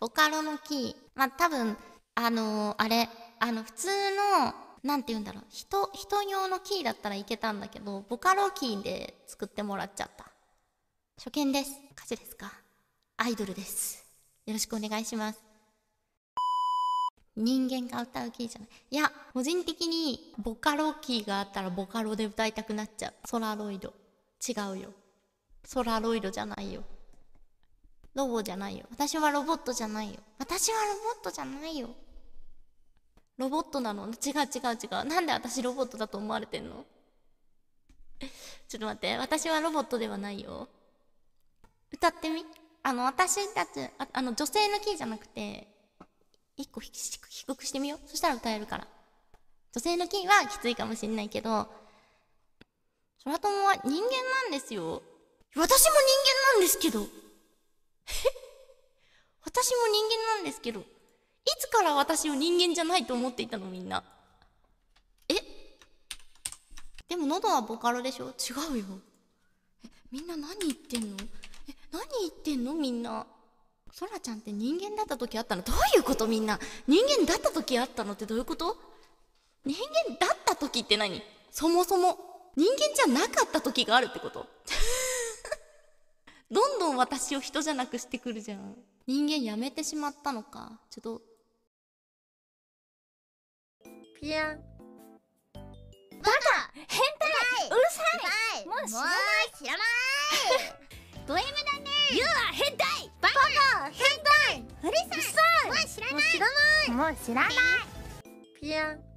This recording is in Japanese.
ボカロのキー。まあ、多分、あのー、あれ、あの、普通の、なんて言うんだろう、人、人用のキーだったらいけたんだけど、ボカロキーで作ってもらっちゃった。初見です。歌手ですかアイドルです。よろしくお願いします。人間が歌うキーじゃない。いや、個人的にボカロキーがあったらボカロで歌いたくなっちゃう。ソラロイド。違うよ。ソラロイドじゃないよ。ロボじゃないよ。私はロボットじゃないよ。私はロボットじゃないよ。ロボットなの違う違う違う。なんで私ロボットだと思われてんのちょっと待って。私はロボットではないよ。歌ってみあの、私たち、ああの、女性のキーじゃなくて、一個低くしてみよう。そしたら歌えるから。女性のキーはきついかもしんないけど、空友は人間なんですよ。私も人間なんですけど。私も人間なんですけどいつから私を人間じゃないと思っていたのみんなえでも喉はボカロでしょ違うよみんな何言ってんのえ何言ってんのみんなそらちゃんって人間だった時あったのどういうことみんな人間だった時あったのってどういうこと人間だった時って何そもそも人間じゃなかった時があるってことどんどん私を人じゃなくしてくるじゃん人間やめてしまったのかちょっとピアんバカ変態うるさいもう知らない知らないド M だねユ o u 変態バカ変態うるさいもう知らないもう知らないピア知